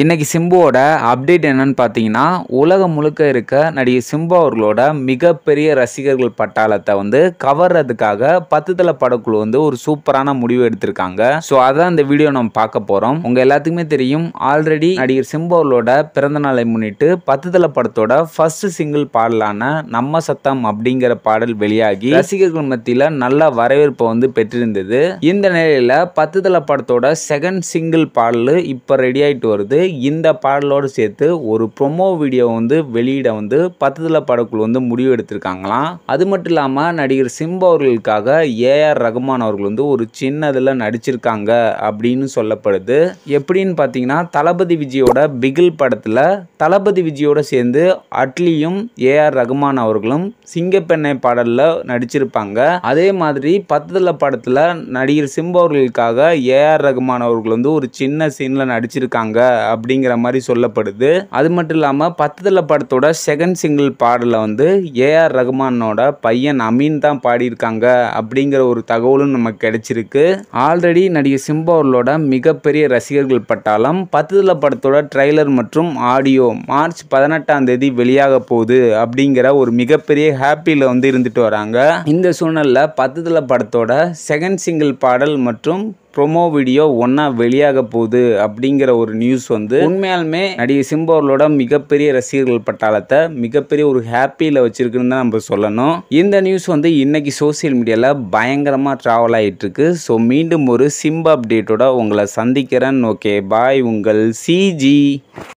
இன்றைக்கி சிம்புவோட அப்டேட் என்னன்னு பார்த்தீங்கன்னா உலகம் முழுக்க இருக்க நடிகை சிம்பு அவர்களோட மிகப்பெரிய ரசிகர்கள் பட்டாளத்தை வந்து கவர்றதுக்காக பத்து தலை படக்குழு வந்து ஒரு சூப்பரான முடிவு எடுத்திருக்காங்க ஸோ அதான் இந்த வீடியோ நம்ம பார்க்க போகிறோம் உங்கள் எல்லாத்துக்குமே தெரியும் ஆல்ரெடி நடிகர் சிம்பு அவர்களோட பிறந்த நாளை முன்னிட்டு பத்து தலை படத்தோட ஃபர்ஸ்ட் சிங்கிள் பாடலான நம்ம சத்தம் அப்படிங்கிற பாடல் வெளியாகி ரசிகர்கள் மத்தியில் நல்ல வரவேற்பை வந்து பெற்றிருந்தது இந்த நிலையில் பத்து தலை படத்தோட செகண்ட் சிங்கிள் பாடல் இப்போ ரெடி ஆகிட்டு வருது இந்த பாடலோடு சேர்த்து ஒரு ப்ரொமோ வீடியோ வந்து வெளியிட வந்து பத்தத்தில் படக்குழு வந்து முடிவு எடுத்திருக்காங்களாம் அது மட்டும் இல்லாமல் நடிகர் சிம்பு அவர்களுக்காக ஏஆர் ரகுமான் அவர்கள் வந்து ஒரு சின்னதில் நடிச்சிருக்காங்க அப்படின்னு சொல்லப்படுது எப்படின்னு பார்த்தீங்கன்னா தளபதி விஜயோட பிகில் படத்தில் தளபதி விஜயோட சேர்ந்து அட்லியும் ஏஆர் ரகுமான் அவர்களும் சிங்கப்பெண்ணை பாடலில் நடிச்சிருப்பாங்க அதே மாதிரி பத்தத்தில் படத்தில் நடிகர் சிம்பு அவர்களுக்காக ஏஆர் ரகுமான் அவர்கள் வந்து ஒரு சின்ன சீனில் நடிச்சிருக்காங்க அப்படிங்கிற மாதிரி சொல்லப்படுது அது மட்டும் இல்லாமல் பத்துதலை படத்தோட செகண்ட் சிங்கிள் பாடலில் வந்து ஏஆர் ரகுமானோட பையன் அமீன் தான் பாடியிருக்காங்க அப்படிங்கிற ஒரு தகவலும் நமக்கு கிடைச்சிருக்கு ஆல்ரெடி நடிகர் சிம்பவர்களோட மிகப்பெரிய ரசிகர்கள் பட்டாலும் பத்துதலை படத்தோட ட்ரெய்லர் மற்றும் ஆடியோ மார்ச் பதினெட்டாம் தேதி வெளியாக போகுது அப்படிங்கிற ஒரு மிகப்பெரிய ஹாப்பியில் வந்து இருந்துட்டு வராங்க இந்த சூழ்நிலை பத்துதலை படத்தோட செகண்ட் சிங்கிள் பாடல் மற்றும் ப்ரொமோ வீடியோ ஒன்றா வெளியாக போகுது அப்படிங்கிற ஒரு நியூஸ் வந்து உண்மையாலுமே நடிகை சிம்பு அவர்களோட மிகப்பெரிய ரசிகர்கள் பட்டாளத்தை மிகப்பெரிய ஒரு ஹாப்பியில் வச்சிருக்குன்னு தான் நம்ம சொல்லணும் இந்த நியூஸ் வந்து இன்னைக்கு சோசியல் மீடியாவில் பயங்கரமாக ட்ராவல் ஆகிட்டு இருக்கு ஸோ மீண்டும் ஒரு சிம்பு அப்டேட்டோட உங்களை சந்திக்கிறேன் ஓகே பாய் உங்கள் சிஜி